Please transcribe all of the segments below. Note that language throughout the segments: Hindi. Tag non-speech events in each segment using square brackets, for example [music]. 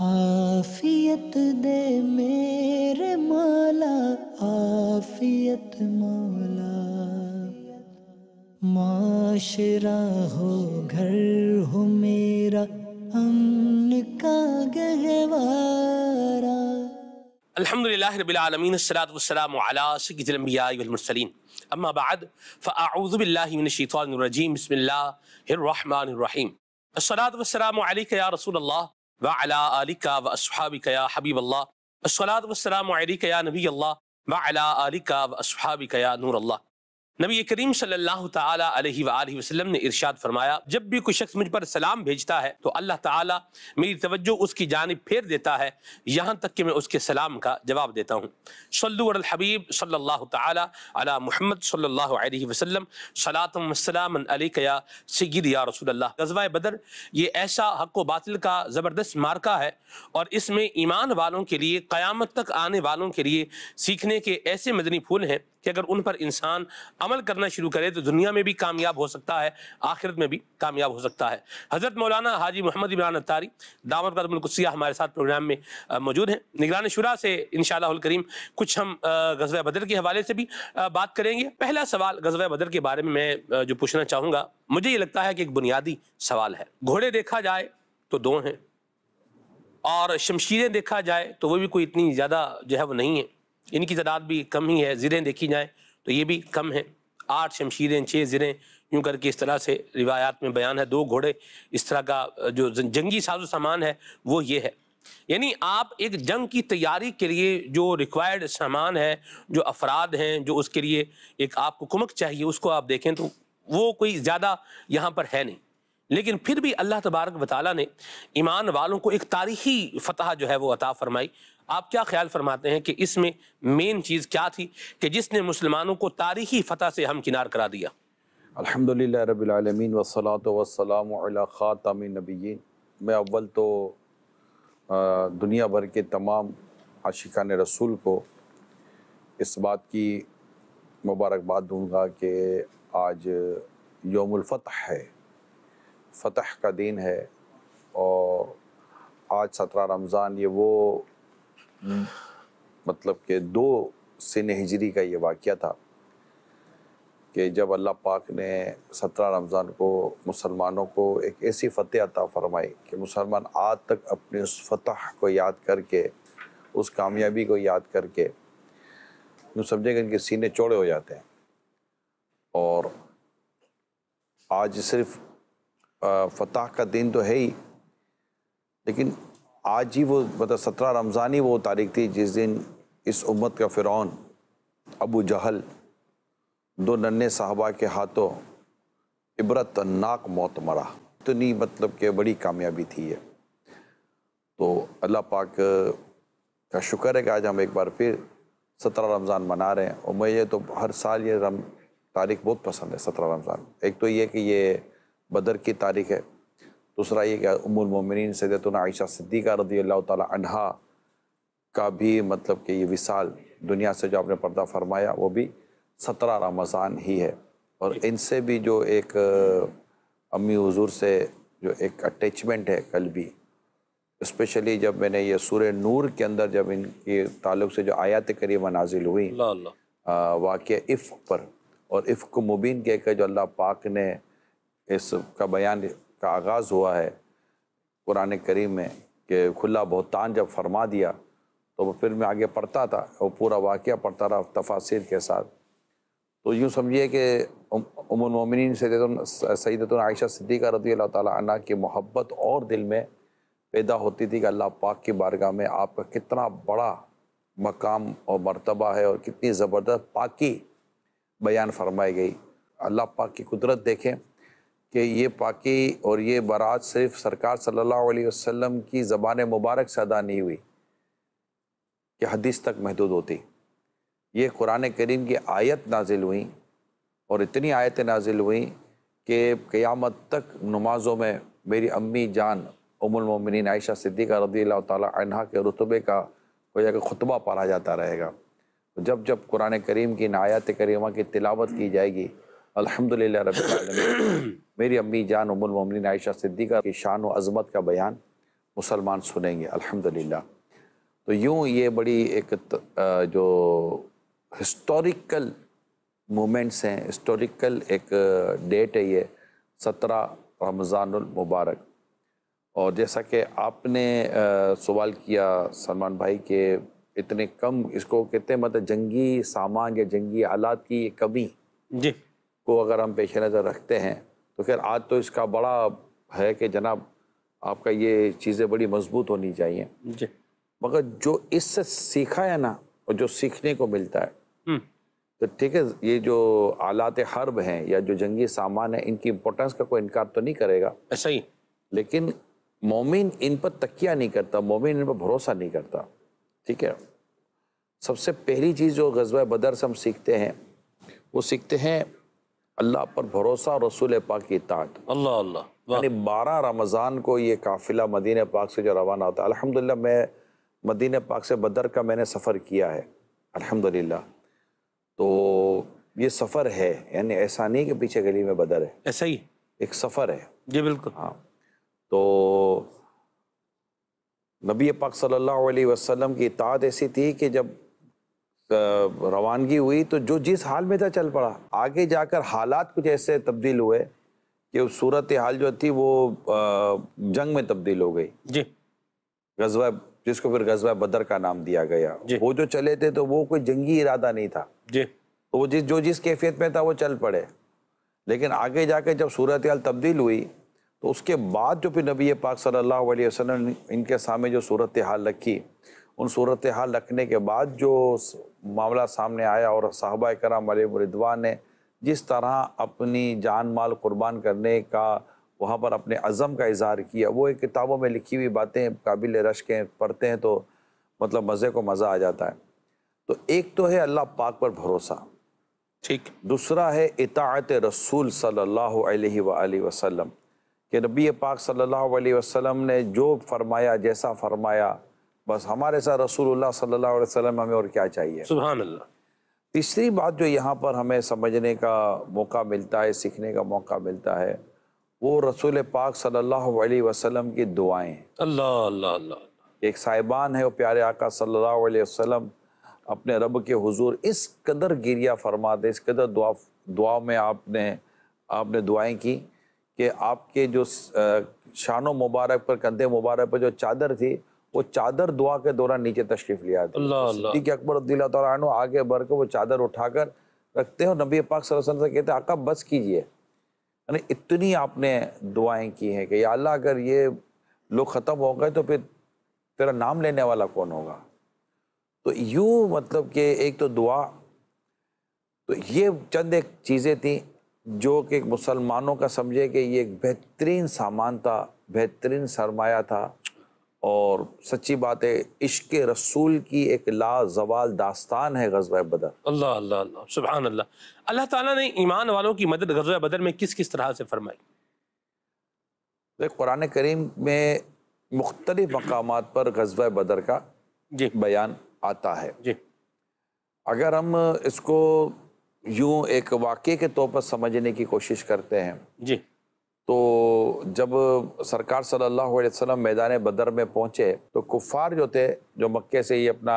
आफियत दे مالا मौला مالا मौला माशरा हो گھر हो मेरा امن کا गहवारा الحمد لله رب العالمين الصلاة والسلام على سيد الأنبياء والمرسلين أما بعد فأعوذ بالله من الشيطان الرجيم بسم الله الرحمن الرحيم الصلاة والسلام عليك يا رسول الله वाला अलिका व असहाबिका या हबीब अल्लाह असलात वसलाम या नबी अल्लाह वाला अलिका व असहाबिका या नूर नबी करीम सल्लल्लाहु अलैहि वसल्लम ने इरशाद फरमाया जब भी कोई शख्स मुझ पर सलाम भेजता है तो अल्लाह ताला मेरी तवज्जो उसकी जानब फेर देता है यहाँ तक कि मैं उसके सलाम का जवाब देता हूँ सल्लुल हबीब सल्लल्लाहु अला मोहम्मद सल्लल्लाहु अलैहि वसल्लम या रसूलल्लाह गजवा बदर ये ऐसा हक व बातिल का ज़बरदस्त मार्का है और इसमें ईमान वालों के लिए क़यामत तक आने वालों के लिए सीखने के ऐसे मदनी फूल हैं कि अगर उन पर इंसान अमल करना शुरू करे तो दुनिया में भी कामयाब हो सकता है आखिरत में भी कामयाब हो सकता है हज़रत मौलाना हाजी मोहम्मद इमरान अतारी दावत कदमकुसिया हमारे साथ प्रोग्राम में मौजूद हैं निगरान शुरा से इन करीम कुछ हम गजवा बदर के हवाले से भी बात करेंगे पहला सवाल गजवा बदर के बारे में मैं जो पूछना चाहूँगा मुझे ये लगता है कि एक बुनियादी सवाल है घोड़े देखा जाए तो दो हैं और शमशीरें देखा जाए तो वो भी कोई इतनी ज़्यादा जो है वो नहीं है इनकी तादाद भी कम ही है ज़िरें देखी जाएँ तो ये भी कम है आठ शमशीरें छः जिरें यूँ करके इस तरह से रिवायात में बयान है दो घोड़े इस तरह का जो जंगी साजो सामान है वो ये है यानी आप एक जंग की तैयारी के लिए जो रिक्वायर्ड सामान है जो अफराद हैं जो उसके लिए एक आपको कुमक चाहिए उसको आप देखें तो वो कोई ज़्यादा यहाँ पर है नहीं लेकिन फिर भी अल्लाह तबारक वाली ने ईमान वालों को एक तारीखी फतह जो है वो अता फरमाई आप क्या ख्याल फरमाते हैं कि इसमें मेन चीज़ क्या थी कि जिसने मुसलमानों को तारीखी फतह से हमकिनार करा दिया अलहमदिल्ला व वसलात वसलाम ख़ातम नबी मैं अव्वल तो दुनिया भर के तमाम आशिकान रसूल को इस बात की मुबारकबाद दूंगा कि आज योमुलफ़तह है फ़तह का दिन है और आज सत्रह रमज़ान ये वो मतलब कि दो सिन हिजरी का ये वाक़ था कि जब अल्लाह पाक ने सत्रह रमज़ान को मुसलमानों को एक ऐसी फ़तेह अता फ़रमाई कि मुसलमान आज तक अपने उस फतह को याद करके उस कामयाबी को याद करके यूँ समझेगा इनके सीने चौड़े हो जाते हैं और आज सिर्फ फतह का दिन तो है ही लेकिन आज ही वो मतलब सत्रह रमज़ान ही वो तारीख थी जिस दिन इस उम्मत का फ़िरौन अबू जहल दो नन्हे साहबा के हाथों इबरतनाक मौत मरा इतनी मतलब कि बड़ी कामयाबी थी ये तो अल्लाह पाक का शुक्र है कि आज हम एक बार फिर सत्रह रमज़ान मना रहे हैं और मैं ये तो हर साल ये रम तारीख बहुत पसंद है सत्रह रमज़ान एक तो ये कि ये बदर की तारीख है दूसरा ये कि उमुलमिन सदतन आयशा सिद्दीक़ा रदी अल्लाह तहा का भी मतलब कि ये विसाल दुनिया से जो आपने पर्दा फरमाया वो भी सत्रह रमज़ान ही है और इनसे भी जो एक अम्मी हजूर से जो एक अटैचमेंट है कल भी स्पेशली जब मैंने ये सूर नूर के अंदर जब इनके ताल्लुक से जो आयात करी नाजिल हुई वाक़ इफ़ पर और इफ़ को मुबीन कहकर जो अल्लाह पाक ने इसका बयान का आगाज़ हुआ है कुरान करीम में कि खुला बहुतान जब फरमा दिया तो फिर मैं आगे पढ़ता था वो पूरा वाक़ पढ़ता रहा तफासिर के साथ तो यूँ समझिए कि उमिन सैदत आयशा सिद्दीक़ा रदी अल्लाह ताली की मोहब्बत और दिल में पैदा होती थी कि अल्लाह पाक की बारगाह में आपका कितना बड़ा मकाम और मरतबा है और कितनी ज़बरदस्त पाकि बयान फरमाई गई अल्लाह पाक की कुदरत देखें कि ये पाकि और ये बारात सिर्फ सरकार सल्लल्लाहु अलैहि वसल्लम की ज़बान मुबारक से अदा नहीं हुई कि हदीस तक महदूद होती ये कुरान करीम की आयत नाजिल हुई और इतनी आयतें नाजिल हुई कि क़यामत तक नमाज़ों में मेरी अम्मी जान उमुलमिन आयशा सिद्दीक़ा रदी तहा के रुतबे का कोई का खुतबा पढ़ा जाता रहेगा जब जब कुरान करीम की नायात करीमा की तिलावत की जाएगी अल्हम्दुलिल्लाह आलमीन मेरी अम्मी जान मोमिनीन आयशा सिद्दीक़ा की शान व अज़मत का बयान मुसलमान सुनेंगे अल्हम्दुलिल्लाह तो यूँ ये बड़ी एक जो हिस्टोरिकल मोमेंट्स हैं हिस्टोरिकल एक डेट है ये सत्रह रमज़ानमबारक और जैसा कि आपने सवाल किया सलमान भाई के इतने कम इसको कहते हैं मतलब जंगी सामान या जंगी आलात की ये कमी जी को अगर हम पेश नज़र रखते हैं तो खैर आज तो इसका बड़ा है कि जनाब आपका ये चीज़ें बड़ी मजबूत होनी चाहिए जी मगर जो इससे सीखा है ना और जो सीखने को मिलता है हम्म। तो ठीक है ये जो आलात हर्ब हैं या जो जंगी सामान है इनकी इम्पोर्टेंस का कोई इनकार तो नहीं करेगा ऐसा ही लेकिन मोमिन इन पर तकिया नहीं करता मोमिन इन पर भरोसा नहीं करता ठीक है सबसे पहली चीज़ जो गजबा बदर से हम सीखते हैं वो सीखते हैं अल्लाह पर भरोसा रसूल पाक की ताट अल्लाह अल्लाह यानी बारह रमज़ान को ये काफ़िला मदीन पाक से जो रवाना होता है अलहमदिल्ला मैं मदीन पाक से बदर का मैंने सफ़र किया है अल्हम्दुलिल्लाह तो ये सफ़र है यानी ऐसा नहीं कि पीछे गली में बदर है ऐसा ही एक सफ़र है जी बिल्कुल हाँ तो नबी पाक सल्लल्लाहु अलैहि वसल्लम की इतात ऐसी थी कि जब रवानगी हुई तो जो जिस हाल में था चल पड़ा आगे जाकर हालात कुछ ऐसे तब्दील हुए कि सूरत हाल जो थी वो जंग में तब्दील हो गई जी गजवा जिसको फिर गजवा बदर का नाम दिया गया वो जो चले थे तो वो कोई जंगी इरादा नहीं था जी तो वो जिस जो जिस कैफियत में था वो चल पड़े लेकिन आगे जाकर जब सूरत हाल तब्दील हुई तो उसके बाद जो फिर नबी पाक सल्लल्लाहु अलैहि वसल्लम इनके सामने जो सूरत हाल रखी उन सूरत हाल रखने के बाद जो मामला सामने आया और साहबा कराम रिदवान ने जिस तरह अपनी जान माल कुर्बान करने का वहाँ पर अपने अज़म का इजहार किया वो एक किताबों में लिखी हुई बातें काबिल रश के पढ़ते हैं तो मतलब मज़े को मज़ा आ जाता है तो एक तो है अल्लाह पाक पर भरोसा ठीक दूसरा है इतात रसूल सल्ला वसलम के कि नबी पाक सल्ला वसलम ने जो फरमाया जैसा फरमाया बस हमारे साथ रसूलुल्लाह सल्लल्लाहु अलैहि वसल्लम हमें और क्या चाहिए सुबह तीसरी बात जो यहाँ पर हमें समझने का मौका मिलता है सीखने का मौका मिलता है वो रसूल पाक सल्ला वसलम की दुआएँ अल्लाह अल्लाह अल्लाह एक साहिबान है वो प्यारे आका सल्लल्लाहु अलैहि वसल्लम अपने रब के हुजूर इस कदर गिरिया फरमाते इस कदर दुआ दुआ में आपने आपने दुआएं की कि आपके जो शान मुबारक पर कंधे मुबारक पर जो चादर थी वो चादर दुआ के दौरान नीचे तशरीफ लिया सिद्दीक अकबर आनो आगे बढ़ के वो चादर उठाकर रखते हैं और नबी पाक वसल्लम से कहते हैं आका बस कीजिए यानी इतनी आपने दुआएं की हैं कि अल्लाह अगर ये लोग ख़त्म हो गए तो फिर तेरा नाम लेने वाला कौन होगा तो यूँ मतलब कि एक तो दुआ तो ये चंद एक चीज़ें थी जो कि मुसलमानों का समझे कि ये एक बेहतरीन सामान था बेहतरीन सरमाया था और सच्ची बात है इश्क रसूल की एक लाजवाल दास्तान है गजवा बदर अल्लाह अल्लाह अल्लाह सुबह अल्लाह अल्लाह ताला ने ईमान वालों की मदद गजब बदर में किस किस तरह से फरमाई देख कुरान करीम में मुख्तलिफ मकाम पर गजबा बदर का जी बयान आता है जी अगर हम इसको यूं एक वाक़े के तौर पर समझने की कोशिश करते हैं जी तो जब सरकार सल्लल्लाहु अलैहि वसल्लम मैदान बदर में पहुंचे तो कुफ़ार जो थे जो मक्के से ही अपना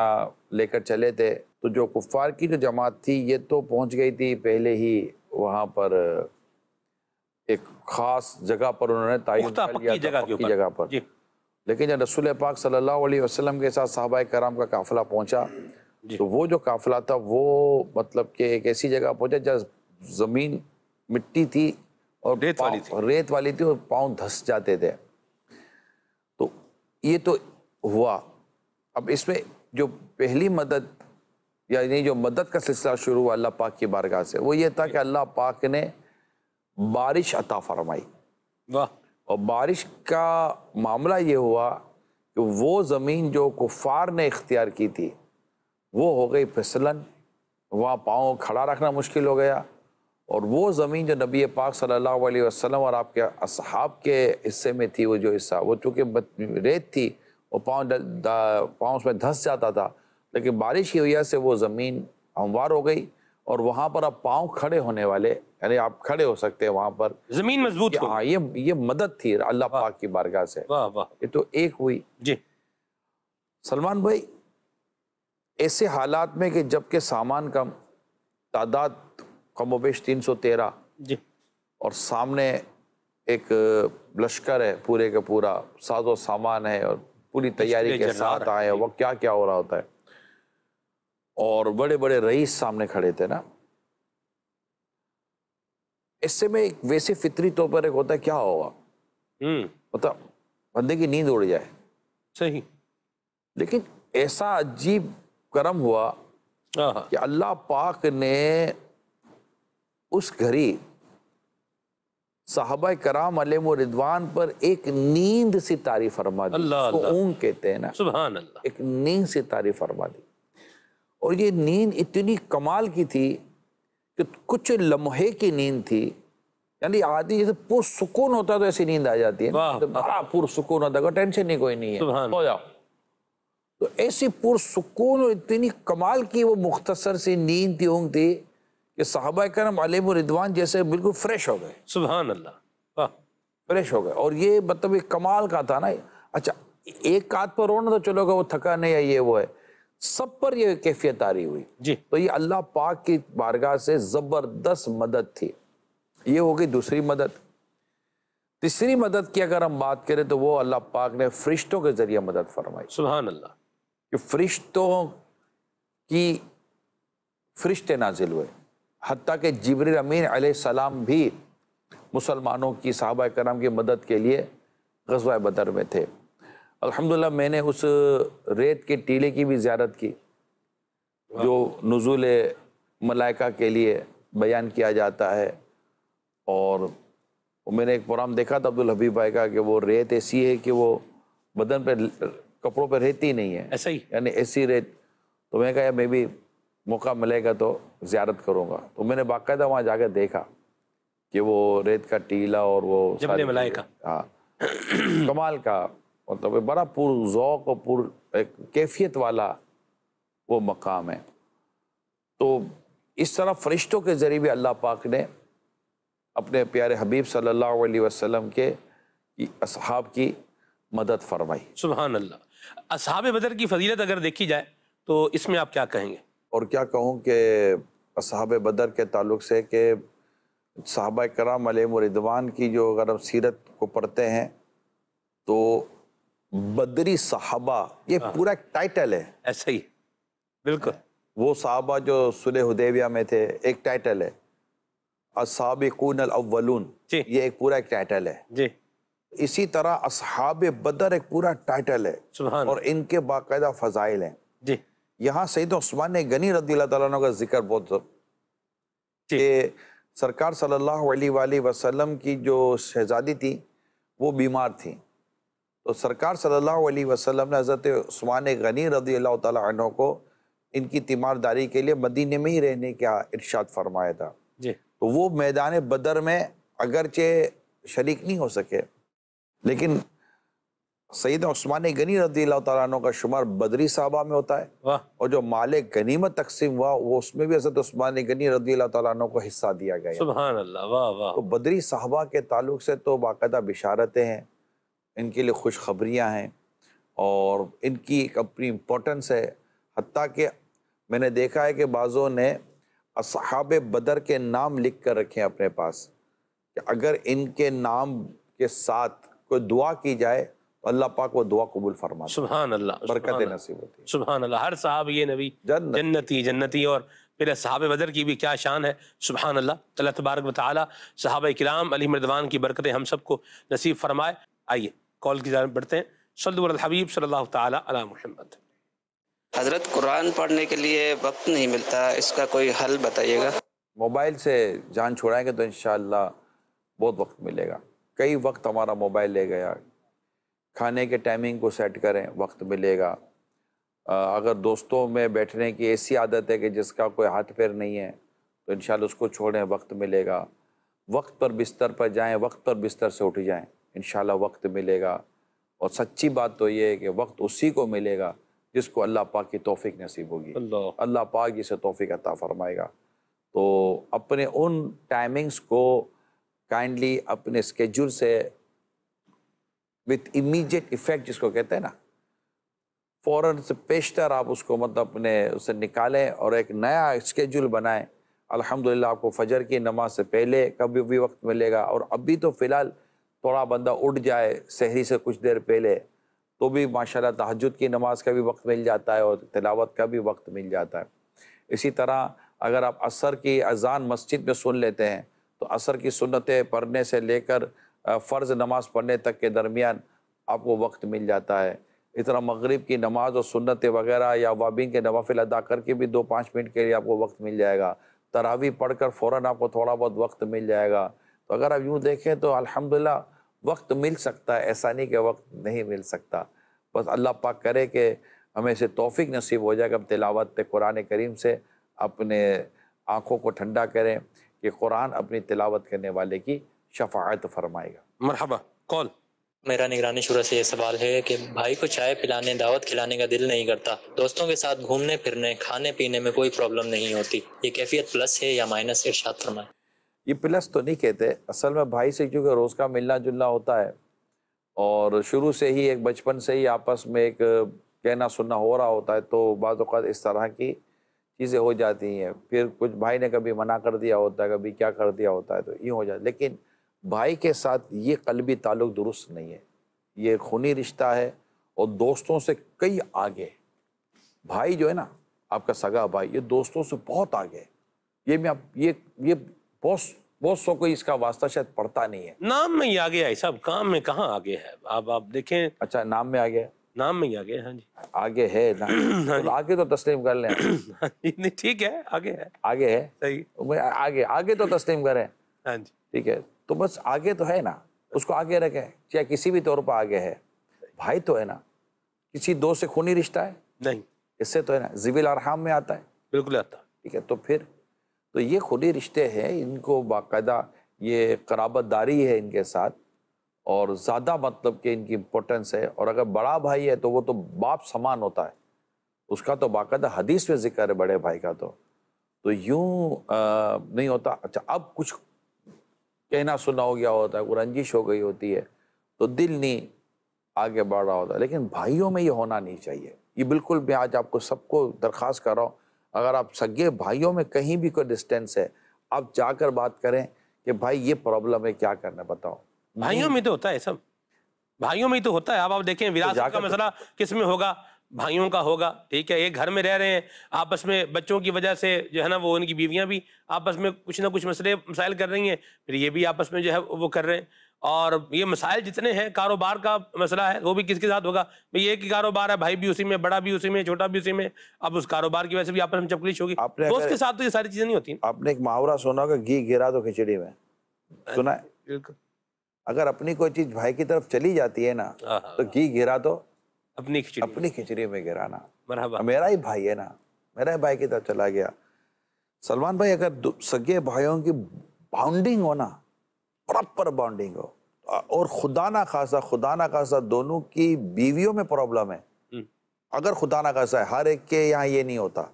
लेकर चले थे तो जो कुफ़ार की जो जमात थी ये तो पहुंच गई थी पहले ही वहाँ पर एक ख़ास जगह पर उन्होंने तय जगह की जगह पर लेकिन जब रसूल पाक सल्लल्लाहु अलैहि वसल्लम के साथ साहबा कराम का काफिला पहुंचा तो वो जो काफिला था वो मतलब कि एक ऐसी जगह पहुंचा जहाँ ज़मीन मिट्टी थी और रेत वाली थी रेत वाली थी और पाँव धस जाते थे तो ये तो हुआ अब इसमें जो पहली मदद यानी जो मदद का सिलसिला शुरू हुआ अल्लाह पाक की बारगाह से वो ये था कि अल्लाह पाक ने बारिश अता फरमाई वाह और बारिश का मामला ये हुआ कि वो ज़मीन जो कुफार ने इख्तियार की थी वो हो गई फिसलन वहाँ पाँव खड़ा रखना मुश्किल हो गया और वो ज़मीन जो नबी पाक सल्लल्लाहु अलैहि वसल्लम और आपके असहाब के हिस्से में थी वो जो हिस्सा वो चूँकि रेत थी वो पाँव पाँव उसमें धंस जाता था लेकिन बारिश की वजह से वो ज़मीन हमवार हो गई और वहाँ पर अब पाँव खड़े होने वाले यानी आप खड़े हो सकते हैं वहाँ पर ज़मीन मजबूत हाँ ये ये मदद थी अल्लाह पाक की बारगाह से वाह वाह ये तो एक हुई जी सलमान भाई ऐसे हालात में कि जबकि सामान कम तादाद कमोबेश तीन सौ तेरह जी और सामने एक लश्कर है पूरे का पूरा साजो सामान है और पूरी तैयारी के साथ आए वह क्या क्या हो रहा होता है और बड़े बड़े रईस सामने खड़े थे ना इससे में एक वैसे फितरी तौर पर एक होता है क्या होगा हम्म। मतलब बंदे की नींद उड़ जाए सही लेकिन ऐसा अजीब कर्म हुआ हाँ, हाँ। कि अल्लाह पाक ने उस घड़ी साहबा कराम अलम रिदवान पर एक नींद सी तारीफ फरमा दी ऊँग कहते हैं ना सुबह एक नींद सी तारीफ फरमा दी और ये नींद इतनी कमाल की थी कि कुछ लम्हे की नींद थी यानी आदि जैसे पुरसकून होता है तो ऐसी नींद आ जाती है तो बड़ा पुरसकून होता है टेंशन नहीं कोई नहीं है हो जाओ तो ऐसी पुरसकून और इतनी कमाल की वो मुख्तसर सी नींद थी ऊँग थी कि साहबा करम अलम रिदवान जैसे बिल्कुल फ्रेश हो गए सुबह अल्लाह फ्रेश हो गए और ये मतलब एक कमाल का था ना अच्छा एक कात पर रोना तो चलोगा वो थकान है ये वो है सब पर यह कैफियत आ रही हुई जी तो ये अल्लाह पाक की बारगाह से ज़बरदस्त मदद थी ये हो गई दूसरी मदद तीसरी मदद की अगर हम बात करें तो वो अल्लाह पाक ने फरिश्तों के ज़रिए मदद फरमाई सुबहान अल्लाह कि फरिश्तों की फरिश्ते नाजिल हुए हती के जबर अमीन सलाम भी मुसलमानों की साहबा कराम की मदद के लिए गजवा बदर में थे अल्हम्दुलिल्लाह मैंने उस रेत के टीले की भी ज्यारत की जो नज़ुल मलाइका के लिए बयान किया जाता है और मैंने एक प्रोग्राम देखा था अब्दुल हबीब भाई का कि वो रेत ऐसी है कि वो बदन पर कपड़ों पर रहती नहीं है ऐसा ही यानी ऐसी रेत तो मैंने कहा मैं भी मौका मिलेगा तो ज़्यारत करूँगा तो मैंने बाकायदा वहाँ जाकर देखा कि वो रेत का टीला और वो हाँ कमाल का मतलब बड़ा पुरजौक और पुर एक कैफियत वाला वो मकाम है तो इस तरह फरिश्तों के ज़रिए भी अल्लाह पाक ने अपने प्यारे हबीब सल्लल्लाहु अलैहि वसल्लम के असहाब की मदद फरमाई सुबहान अल्लाह असहाब बदर की फजीलत अगर देखी जाए तो इसमें आप क्या कहेंगे और क्या कहूँ कि साहब बदर के ताल्लुक से कि साहबा कराम अलमरिदवान की जो अगर हम सीरत को पढ़ते हैं तो बदरी साहबा ये हाँ। पूरा एक टाइटल है ऐसा ही बिल्कुल वो साहबा जो सुलह हुदेविया में थे एक टाइटल है असाबिकून अव्वलून ये एक पूरा एक टाइटल है जी इसी तरह असहाब बदर एक पूरा टाइटल है और इनके बाकायदा फ़जाइल हैं जी यहाँ सईद उस्मान ने गनी रदी तुम का जिक्र बहुत कि सरकार सल्लल्लाहु अलैहि वसल्लम की जो शहजादी थी वो बीमार थी तो सरकार सल्लल्लाहु अलैहि वसल्लम ने हज़रत उस्मान गनी रदी तनों को इनकी तीमारदारी के लिए मदीने में ही रहने का इर्शाद फरमाया था तो वो मैदान बदर में अगरचे शरीक नहीं हो सके लेकिन सईद उस्मान गनी रदी तु का शुमार बदरी साहबा में होता है और जो माल गनीमत तकसीम हुआ वो उसमें भी हजरत उस्मान गनी रदी तु को हिस्सा दिया गया अल्लाह वाह वाह तो बदरी साहबा के ताल्लुक से तो बाकायदा बिशारतें हैं इनके लिए खुशखबरियाँ हैं और इनकी एक अपनी इम्पोर्टेंस है हती कि मैंने देखा है कि बाज़ों ने असहाब बदर के नाम लिख कर रखे हैं अपने पास कि अगर इनके नाम के साथ कोई दुआ की जाए तो अल्लाह पाक वो दुआ कबूल फरमा सुबह अल्लाह बरकत नसीब होती सुबह अल्लाह हर साहब ये नबी जन्नती जन्नती और फिर साहब बदर की भी क्या शान है सुबह अल्लाह अल्लाह तबारक वाली साहब कराम अली मरदवान की बरकतें हम सबको नसीब फरमाए आइए कॉल की जान बढ़ते हैं सल्दुलहबीब सल्ला तहमद हजरत कुरान पढ़ने के लिए वक्त नहीं मिलता इसका कोई हल बताइएगा मोबाइल से जान छुड़ाएंगे तो इन बहुत वक्त मिलेगा कई वक्त हमारा मोबाइल ले गया खाने के टाइमिंग को सेट करें वक्त मिलेगा अगर दोस्तों में बैठने की ऐसी आदत है कि जिसका कोई हाथ पैर नहीं है तो इन उसको छोड़ें वक्त मिलेगा वक्त पर बिस्तर पर जाएं वक्त पर बिस्तर से उठ जाएं इन वक्त मिलेगा और सच्ची बात तो ये है कि वक्त उसी को मिलेगा जिसको अल्लाह पाक की तोफ़ी नसीब होगी अल्लाह पाक इसे तोफ़ी अता फ़रमाएगा तो अपने उन टाइमिंग्स को काइंडली अपने स्केजूल से विथ इमीडिएट इफेक्ट जिसको कहते हैं ना फ़ौर से पेशतर आप उसको मतलब अपने उससे निकालें और एक नया स्केजूल बनाएं अल्हम्दुलिल्लाह आपको फजर की नमाज से पहले कभी भी वक्त मिलेगा और अभी तो फ़िलहाल थोड़ा बंदा उठ जाए शहरी से कुछ देर पहले तो भी माशाल्लाह तहजद की नमाज का भी वक्त मिल जाता है और तिलावत का भी वक्त मिल जाता है इसी तरह अगर आप असर की अजान मस्जिद में सुन लेते हैं तो असर की सुन्नतें पढ़ने से लेकर फ़र्ज़ नमाज पढ़ने तक के दरमियान आपको वक्त मिल जाता है इस तरह मगरिब की नमाज और सुन्नत वगैरह या वाबिंग के नवाफिल अदा करके भी दो पाँच मिनट के लिए आपको वक्त मिल जाएगा तरावी पढ़ कर फ़ौर आपको थोड़ा बहुत वक्त मिल जाएगा तो अगर आप यूँ देखें तो अलहमदिल्ला वक्त मिल सकता है ऐसा नहीं कि वक्त नहीं मिल सकता बस अल्लाह पाक करे कि हमें से तोफ़ी नसीब हो जाएगा हम तिलावत कुरान करीम से अपने आँखों को ठंडा करें कि कुरान अपनी तिलावत करने वाले की शफात फरमाएगा मरहबा कौन मेरा निगरानी शुरू से ये सवाल है कि भाई को चाय पिलाने दावत खिलाने का दिल नहीं करता दोस्तों के साथ घूमने फिरने खाने पीने में कोई प्रॉब्लम नहीं होती ये कैफियत प्लस है या माइनस इर्शाद फरमाए ये प्लस तो नहीं कहते असल में भाई से क्योंकि रोज़ का मिलना जुलना होता है और शुरू से ही एक बचपन से ही आपस में एक कहना सुनना हो रहा होता है तो बाद इस तरह की चीज़ें हो जाती हैं फिर कुछ भाई ने कभी मना कर दिया होता है कभी क्या कर दिया होता है तो यूँ हो जाता लेकिन भाई के साथ ये कलबी ताल्लुक दुरुस्त नहीं है ये खूनी रिश्ता है और दोस्तों से कई आगे भाई जो है ना आपका सगा भाई ये दोस्तों से बहुत आगे है ये मैं आप ये ये बहुत बहुत सौ कोई इसका वास्ता शायद पड़ता नहीं है नाम में ही आगे है साहब काम में कहाँ आगे है आप आप देखें अच्छा नाम में आगे नाम में ही आगे हाँ जी आगे है [clears throat] हाँ तो आगे तो तस्लीम कर लें [clears throat] हाँ ठीक है आगे है आगे है सही आगे आगे तो तस्लीम करें हाँ ठीक है तो बस आगे तो है ना उसको आगे रखें चाहे किसी भी तौर पर आगे है भाई तो है ना किसी दोस्त से खूनी रिश्ता है नहीं इससे तो है ना जिविल अरहम में आता है बिल्कुल आता है ठीक है तो फिर तो ये खूनी रिश्ते हैं इनको बाकायदा ये कराबतदारी है इनके साथ और ज़्यादा मतलब कि इनकी इम्पोर्टेंस है और अगर बड़ा भाई है तो वो तो बाप समान होता है उसका तो बाकायदा हदीस में जिक्र है बड़े भाई का तो तो यूँ नहीं होता अच्छा अब कुछ कहना सुना हो गया होता है कोई रंजिश हो गई होती है तो दिल नहीं आगे बढ़ रहा होता है लेकिन भाइयों में ये होना नहीं चाहिए ये बिल्कुल मैं आज आपको सबको दरख्वास्त कर रहा हूँ अगर आप सगे भाइयों में कहीं भी कोई डिस्टेंस है आप जाकर बात करें कि भाई ये प्रॉब्लम है क्या करना बताओ भाइयों में तो होता है सब भाइयों में ही तो होता है अब आप देखें विरासत तो का तो- मसला किस में होगा भाइयों का होगा ठीक है एक घर में रह रहे हैं आपस में बच्चों की वजह से जो है ना वो उनकी बीवियां भी आपस में कुछ ना कुछ मसले मसाइल कर रही हैं फिर ये भी आपस में जो है वो कर रहे हैं और ये मसाइल जितने हैं कारोबार का मसला है वो भी किसके साथ होगा भाई एक ही कारोबार है भाई भी उसी में बड़ा भी उसी में छोटा भी उसी में अब उस कारोबार की वजह से भी आपस में चपकलिश होगी दोस्त के साथ तो ये सारी चीजें नहीं होती आपने एक मुहावरा सुना होगा घी गिरा तो खिचड़ी में सुना अगर अपनी कोई चीज भाई की तरफ चली जाती है ना हाँ, हाँ, तो हाँ। घी गिरा तो अपनी खिचड़ी अपनी खिचड़ी में गिराना बराबर मेरा ही भाई है ना मेरा ही भाई की तरफ चला गया सलमान भाई अगर सगे भाइयों की बाउंडिंग हो ना प्रॉपर बाउंडिंग हो और खुदा ना खासा खुदा ना खासा दोनों की बीवियों में प्रॉब्लम है हम्म। अगर खुदा ना खासा है हर एक के यहाँ ये नहीं होता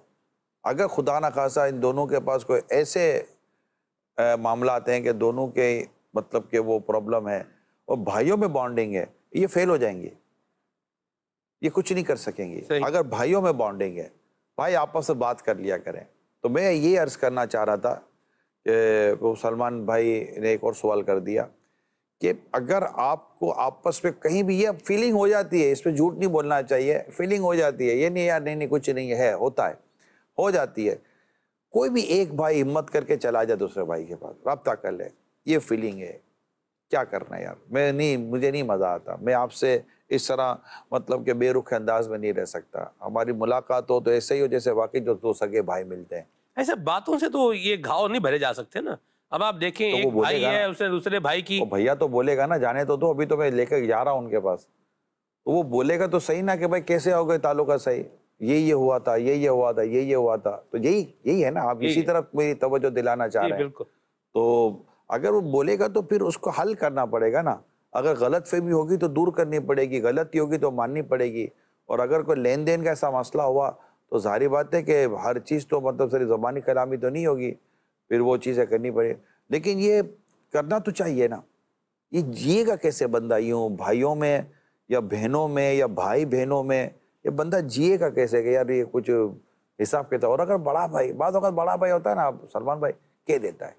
अगर खुदा ना खासा इन दोनों के पास कोई ऐसे मामला आते हैं कि दोनों के मतलब के वो प्रॉब्लम है और भाइयों में बॉन्डिंग है ये फेल हो जाएंगे ये कुछ नहीं कर सकेंगे अगर भाइयों में बॉन्डिंग है भाई आपस में बात कर लिया करें तो मैं ये अर्ज़ करना चाह रहा था वो सलमान भाई ने एक और सवाल कर दिया कि अगर आपको आपस में कहीं भी ये फीलिंग हो जाती है इस पर झूठ नहीं बोलना चाहिए फीलिंग हो जाती है ये नहीं यार नहीं नहीं कुछ नहीं है होता है हो जाती है कोई भी एक भाई हिम्मत करके चला जाए दूसरे भाई के पास रबता कर ले ये फीलिंग है क्या करना है यार मैं नहीं मुझे नहीं मज़ा आता मैं आपसे इस तरह मतलब कि बेरुख अंदाज में नहीं रह सकता हमारी मुलाकात हो तो ऐसे ही हो जैसे वाकई जो दो सगे भाई मिलते हैं ऐसे बातों से तो ये घाव नहीं भरे जा सकते ना अब आप देखें तो एक भाई है उसने दूसरे भाई की भैया तो बोलेगा ना जाने तो दो अभी तो मैं लेकर जा रहा हूँ उनके पास तो वो बोलेगा तो सही ना कि भाई कैसे हो आओगे ताल्लुका सही ये ये हुआ था ये ये हुआ था ये ये हुआ था तो यही यही है ना आप इसी तरफ मेरी तवज्जो दिलाना चाह रहे हैं तो अगर वो बोलेगा तो फिर उसको हल करना पड़ेगा ना अगर गलत फहमी होगी तो दूर करनी पड़ेगी गलती होगी तो माननी पड़ेगी और अगर कोई लेन देन का ऐसा मसला हुआ तो जारी बात है कि हर चीज़ तो मतलब सारी ज़बानी कलामी तो नहीं होगी फिर वो चीज़ें करनी पड़े लेकिन ये करना तो चाहिए ना ये जिएगा कैसे बंदा यूँ भाइयों में या बहनों में या भाई बहनों में ये बंदा जिएगा कैसे कि यार ये कुछ हिसाब के और अगर बड़ा भाई बाद बड़ा भाई होता है ना सलमान भाई कह देता है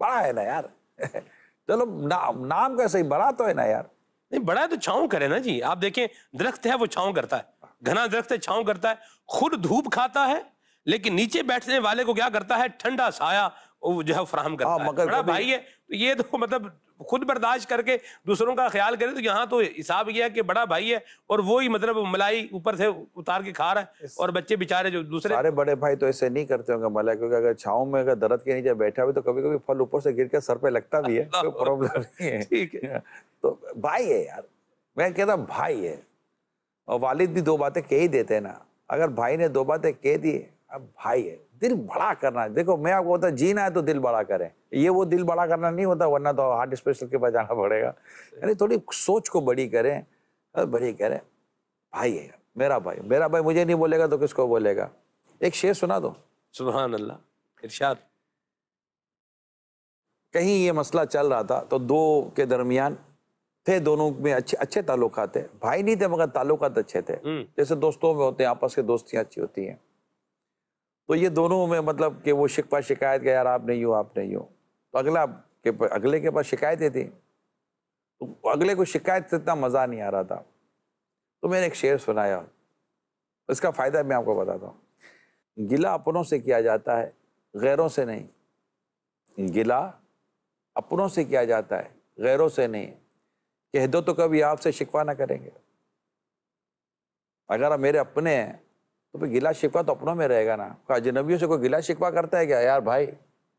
बड़ा है ना यार [laughs] चलो ना, नाम का सही बड़ा तो है ना यार नहीं बड़ा है तो छाव करे ना जी आप देखें दरख्त है वो छाव करता है घना दरख्त है छाव करता है खुद धूप खाता है लेकिन नीचे बैठने वाले को क्या करता है ठंडा साया जो है फ्राहम करता आ, हाँ, है बड़ा भाई है तो ये तो मतलब खुद बर्दाश्त करके दूसरों का ख्याल करें तो यहाँ तो हिसाब यह है कि बड़ा भाई है और वो ही मतलब मलाई ऊपर से उतार के खा रहा है और बच्चे बेचारे जो दूसरे अरे बड़े भाई तो ऐसे नहीं करते होंगे मलाई क्योंकि अगर छाव में अगर दर्द के नीचे बैठा हुआ तो कभी कभी फल ऊपर से गिर के सर पे लगता भी है प्रॉब्लम नहीं है ठीक है [laughs] तो भाई है यार मैं कहता भाई है और वालिद भी दो बातें कह ही देते हैं ना अगर भाई ने दो बातें कह दी अब भाई है दिल बड़ा करना है देखो मैं आपको होता जीना है तो दिल बड़ा करें ये वो दिल बड़ा करना नहीं होता वरना तो हार्ट स्पेशल के पास जाना पड़ेगा यानी थोड़ी सोच को बड़ी करें और बड़ी करें भाई है मेरा भाई मेरा भाई मुझे नहीं बोलेगा तो किसको बोलेगा एक शेर सुना दो सुबहान अल्लाह इर्शाद कहीं ये मसला चल रहा था तो दो के दरमियान थे दोनों में अच्छे अच्छे ताल्लुक थे भाई नहीं थे मगर ताल्लुक अच्छे थे हम्म। जैसे दोस्तों में होते हैं आपस के दोस्तियाँ अच्छी होती हैं तो ये दोनों में मतलब कि वो शिकवा शिकायत का यार आप नहीं हो आप नहीं हो तो अगला के अगले के पास शिकायतें थी तो अगले को शिकायत से इतना मज़ा नहीं आ रहा था तो मैंने एक शेर सुनाया इसका फ़ायदा मैं आपको बताता हूँ गिला अपनों से किया जाता है गैरों से नहीं गिला अपनों से किया जाता है गैरों से नहीं कह दो तो कभी आपसे शिकवा ना करेंगे अगर आप मेरे अपने हैं तो फिर गिला शिकवा तो अपनों में रहेगा ना तो अजनबियों से कोई गिला शिकवा करता है क्या यार भाई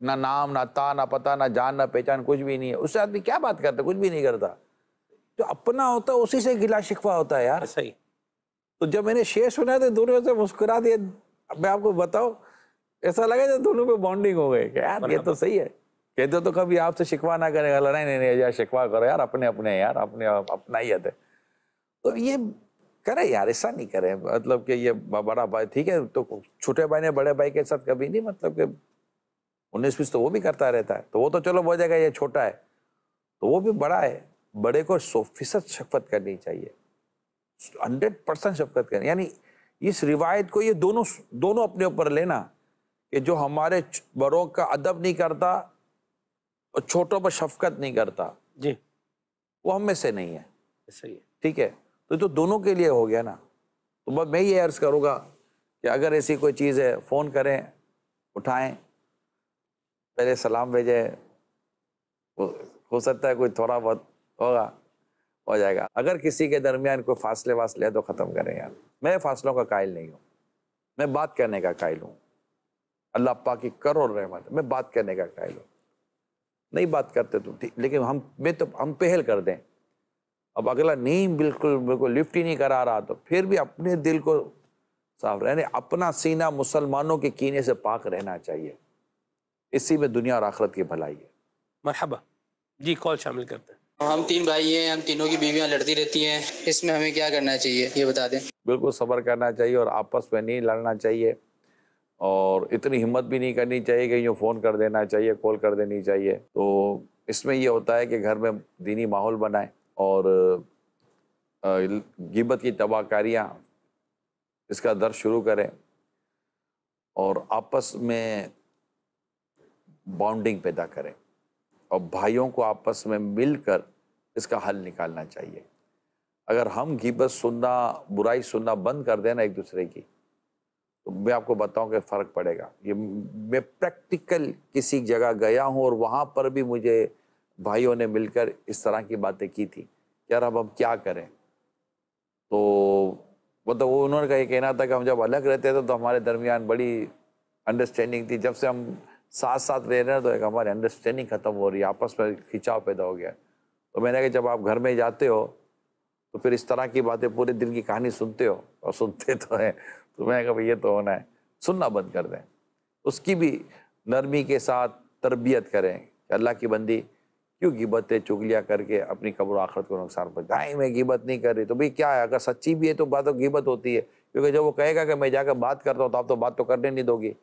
ना नाम ना ता ना पता ना जान ना पहचान कुछ भी नहीं है उससे आदमी क्या बात करता कुछ भी नहीं करता जो अपना होता है उसी से गिला शिकवा होता है यार सही तो जब मैंने शेर सुना तो दोनों से मुस्कुरा दिए मैं आपको बताओ ऐसा लगा जब दोनों पे बॉन्डिंग हो गए यार ये तो सही है कहते तो कभी आपसे शिकवा ना करेगा नहीं नहीं नहीं यार शिकवा करो यार अपने अपने यार अपने अपना ही है तो ये करे यार ऐसा नहीं करे मतलब कि ये बड़ा भाई ठीक है तो छोटे भाई ने बड़े भाई के साथ कभी नहीं मतलब कि उन्नीस बीस तो वो भी करता रहता है तो वो तो चलो बोल जाएगा ये छोटा है तो वो भी बड़ा है बड़े को सौ फीसद शफकत करनी चाहिए हंड्रेड परसेंट शफकत करनी यानी इस रिवायत को ये दोनों दोनों अपने ऊपर लेना कि जो हमारे बड़ों का अदब नहीं करता और छोटों पर शफकत नहीं करता जी वो हम में से नहीं है सही है ठीक है तो जो तो दोनों के लिए हो गया ना तो बस मैं ये अर्ज़ करूँगा कि अगर ऐसी कोई चीज़ है फ़ोन करें उठाएं पहले सलाम भेजें हो सकता है कोई थोड़ा बहुत होगा हो जाएगा अगर किसी के दरमियान कोई फासले वासले है तो ख़त्म करें यार मैं फासलों का कायल नहीं हूँ मैं बात करने का कायल हूँ अल्लाह पा की करोड़ रहमत मैं बात करने का कायल हूँ नहीं बात करते तो ठीक लेकिन हम मैं तो हम पहल कर दें अब अगला नहीं बिल्कुल बिल्कुल लिफ्ट ही नहीं करा रहा तो फिर भी अपने दिल को साफ रहने अपना सीना मुसलमानों के कीने से पाक रहना चाहिए इसी में दुनिया और आखरत की भलाई है मरहबा जी कॉल शामिल करते हैं हम तीन भाई हैं हम तीनों की बीवियां लड़ती रहती हैं इसमें हमें क्या करना चाहिए ये बता दें बिल्कुल सब्र करना चाहिए और आपस में नहीं लड़ना चाहिए और इतनी हिम्मत भी नहीं करनी चाहिए कि यूँ फ़ोन कर देना चाहिए कॉल कर देनी चाहिए तो इसमें यह होता है कि घर में दीनी माहौल बनाएं और गिबत की तबाहकारियाँ इसका दर्द शुरू करें और आपस में बाउंडिंग पैदा करें और भाइयों को आपस में मिलकर इसका हल निकालना चाहिए अगर हम गिबत सुनना बुराई सुनना बंद कर देना एक दूसरे की तो मैं आपको बताऊं कि फ़र्क पड़ेगा ये मैं प्रैक्टिकल किसी जगह गया हूं और वहां पर भी मुझे भाइयों ने मिलकर इस तरह की बातें की थी यार अब हम क्या करें तो मतलब वो उन्होंने का ये कहना था कि हम जब अलग रहते थे तो हमारे दरमियान बड़ी अंडरस्टैंडिंग थी जब से हम साथ साथ रह रहे हैं तो एक हमारी अंडरस्टैंडिंग ख़त्म हो रही है आपस में खिंचाव पैदा हो गया तो मैंने कहा जब आप घर में जाते हो तो फिर इस तरह की बातें पूरे दिन की कहानी सुनते हो और सुनते तो हैं तो मैंने कहा भाई ये तो होना है सुनना बंद कर दें उसकी भी नरमी के साथ तरबियत करें अल्लाह की बंदी क्यों गिबतें चुगलियाँ करके अपनी कब्र आखरत को नुकसान पहुँचाए मैं गिबत नहीं कर रही तो भाई क्या है अगर सच्ची भी है तो बात तो गिबत होती है क्योंकि जब वो कहेगा कि मैं जाकर बात करता हूँ तो आप तो बात तो करने नहीं दोगे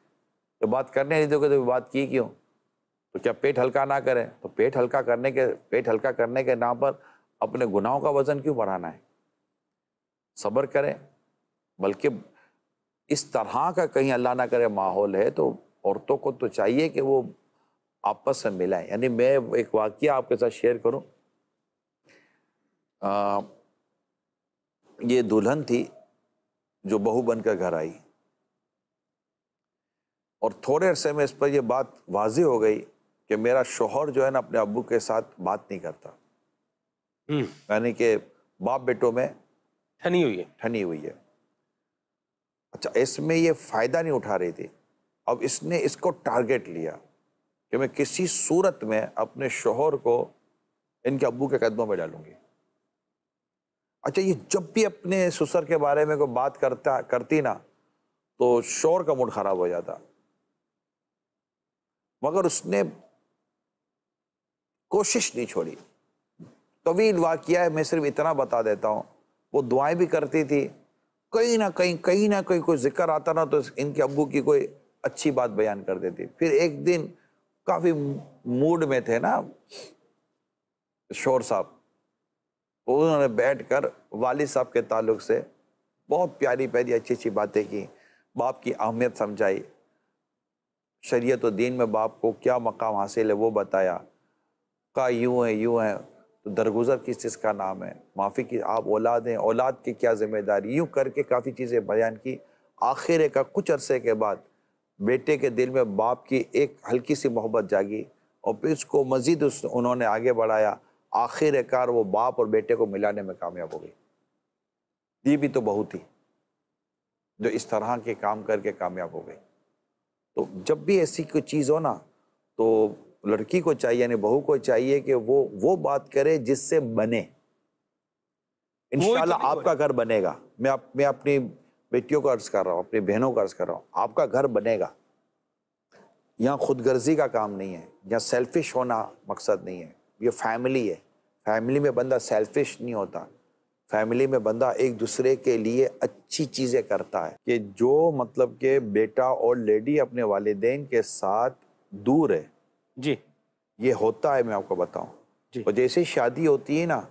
तो बात करने नहीं दोगे तो बात की क्यों तो क्या पेट हल्का ना करें तो पेट हल्का करने के पेट हल्का करने के नाम पर अपने गुनाहों का वजन क्यों बढ़ाना है सब्र करें बल्कि इस तरह का कहीं अल्लाह ना करे माहौल है तो औरतों को तो चाहिए कि वो आपस में है यानी मैं एक वाक्य आपके साथ शेयर करूं आ, ये दुल्हन थी जो बहू बनकर घर आई और थोड़े अरसे में इस पर यह बात वाजी हो गई कि मेरा शोहर जो है ना अपने अबू के साथ बात नहीं करता हम्म। यानी कि बाप बेटों में ठनी हुई है ठनी हुई है अच्छा इसमें ये फायदा नहीं उठा रही थी अब इसने इसको टारगेट लिया कि मैं किसी सूरत में अपने शोहर को इनके अबू के कदमों में डालूंगी अच्छा ये जब भी अपने ससुर के बारे में कोई बात करता करती ना तो शोर का मूड खराब हो जाता मगर उसने कोशिश नहीं छोड़ी तवील वाक़ है मैं सिर्फ इतना बता देता हूँ वो दुआएं भी करती थी कहीं ना कहीं कहीं ना कहीं कोई जिक्र आता ना तो इनके अबू की कोई अच्छी बात बयान कर देती फिर एक दिन काफ़ी मूड में थे ना शोर साहब तो उन्होंने बैठकर वालिद साहब के ताल्लुक से बहुत प्यारी प्यारी अच्छी अच्छी बातें की बाप की अहमियत समझाई शरीयत तो दीन में बाप को क्या मकाम हासिल है वो बताया का यूँ है यूँ है तो दरगुजर किस चीज़ का नाम है माफ़ी की आप औलाद हैं औलाद की क्या जिम्मेदारी यूँ करके काफ़ी चीज़ें बयान की आखिर का कुछ अरसे के बाद बेटे के दिल में बाप की एक हल्की सी मोहब्बत जागी और फिर उसको मज़ीद उस उन्होंने आगे बढ़ाया आखिरकार वो बाप और बेटे को मिलाने में कामयाब हो गई ये भी तो बहुत ही जो इस तरह के काम करके कामयाब हो गई तो जब भी ऐसी कोई चीज़ हो ना तो लड़की को चाहिए यानी बहू को चाहिए कि वो वो बात करे जिससे बने इनशाला आपका घर बनेगा मैं आप मैं अपनी बेटियों का अर्ज कर रहा हूँ अपनी बहनों का अर्ज कर रहा हूँ आपका घर बनेगा यहाँ खुद गर्जी का काम नहीं है यहाँ सेल्फिश होना मकसद नहीं है ये फैमिली है फैमिली में बंदा सेल्फिश नहीं होता फैमिली में बंदा एक दूसरे के लिए अच्छी चीज़ें करता है कि जो मतलब के बेटा और लेडी अपने वालदेन के साथ दूर है जी ये होता है मैं आपको बताऊँ जी और जैसे शादी होती है ना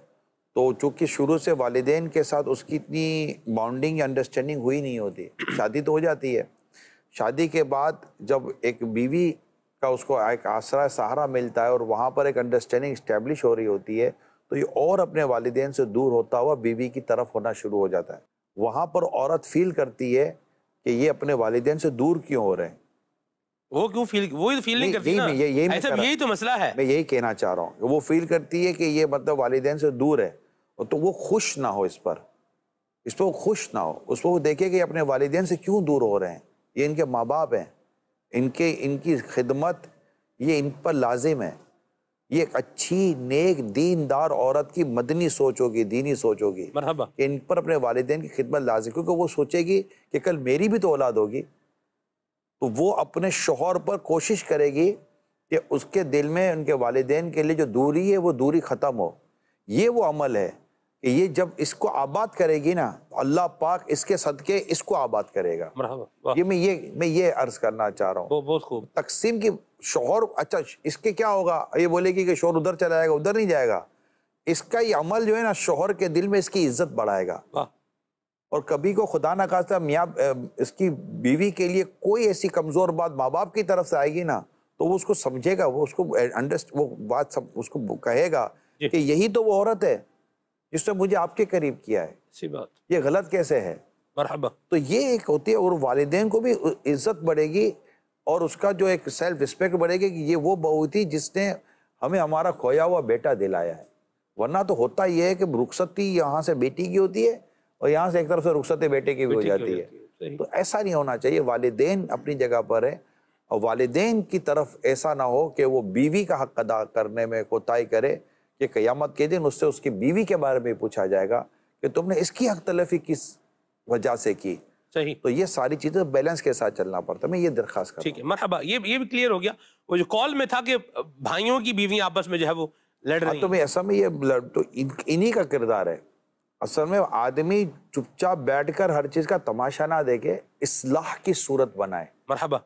तो चूँकि शुरू से वालदेन के साथ उसकी इतनी बाउंडिंग या अंडरस्टैंडिंग हुई नहीं होती शादी तो हो जाती है शादी के बाद जब एक बीवी का उसको एक आसरा सहारा मिलता है और वहाँ पर एक अंडरस्टैंडिंग इस्टेब्लिश हो रही होती है तो ये और अपने वालदेन से दूर होता हुआ बीवी की तरफ होना शुरू हो जाता है वहाँ पर औरत फील करती है कि ये अपने वालदेन से दूर क्यों हो रहे हैं वो क्यों फील वो ही फील तो नहीं, नहीं करती यही यही, यही तो मसला है मैं यही कहना चाह रहा हूँ वो फील करती है कि ये मतलब वालदेन से दूर है तो वो खुश ना हो इस पर इस पर वो खुश ना हो उस पर वो देखे कि अपने वालदेन से क्यों दूर हो रहे हैं ये इनके माँ बाप हैं इनके इनकी खिदमत ये इन पर लाजिम है ये एक अच्छी नेक दीनदार औरत की मदनी सोच होगी दीनी सोच होगी इन पर अपने वालदेन की खिदमत लाजिम क्योंकि वो सोचेगी कि कल मेरी भी तो औलाद होगी तो वो अपने शोहर पर कोशिश करेगी कि उसके दिल में उनके वालदेन के लिए जो दूरी है वो दूरी ख़त्म हो ये वो अमल है कि ये जब इसको आबाद करेगी ना तो अल्लाह पाक इसके सदके इसको आबाद करेगा ये मैं ये मैं ये अर्ज करना चाह रहा हूँ बहुत खूब तकसीम की शोहर अच्छा इसके क्या होगा ये बोलेगी कि शोर उधर चला जाएगा उधर नहीं जाएगा इसका ये अमल जो है ना शोहर के दिल में इसकी इज्जत बढ़ाएगा और कभी को खुदा ना खास्ता मियाँ इसकी बीवी के लिए कोई ऐसी कमज़ोर बात माँ बाप की तरफ से आएगी ना तो वो उसको समझेगा वो उसको अंडरस्ट वो बात सब उसको कहेगा कि यही तो वो औरत है जिसने मुझे आपके करीब किया है सी बात ये गलत कैसे है मरहबा तो ये एक होती है और वालदे को भी इज्जत बढ़ेगी और उसका जो एक सेल्फ रिस्पेक्ट बढ़ेगी कि ये वो बहू थी जिसने हमें हमारा खोया हुआ बेटा दिलाया है वरना तो होता ही है कि रुखसती यहाँ से बेटी की होती है और यहाँ से एक तरफ से रुखसती बेटे की भी हो जाती है, है। तो ऐसा नहीं होना चाहिए वालदेन अपनी जगह पर है और वालदेन की तरफ ऐसा ना हो कि वो बीवी का हक अदा करने में कोताही करे कि क़यामत के दिन उससे उसकी बीवी के बारे में पूछा जाएगा कि तुमने इसकी हक तलफी किस वजह से की सही तो ये सारी चीज़ें बैलेंस के साथ चलना पड़ता है मैं ये दरखास्त कर ठीक है मरहबा ये ये भी क्लियर हो गया वो जो कॉल में था कि भाइयों की बीवी आपस में जो है वो लड़ हाँ, रही तो मैं ऐसा में ये लड़ तो इन्हीं का किरदार है असल में आदमी चुपचाप बैठकर हर चीज़ का तमाशा ना देखे इसलाह की सूरत बनाए मरहबा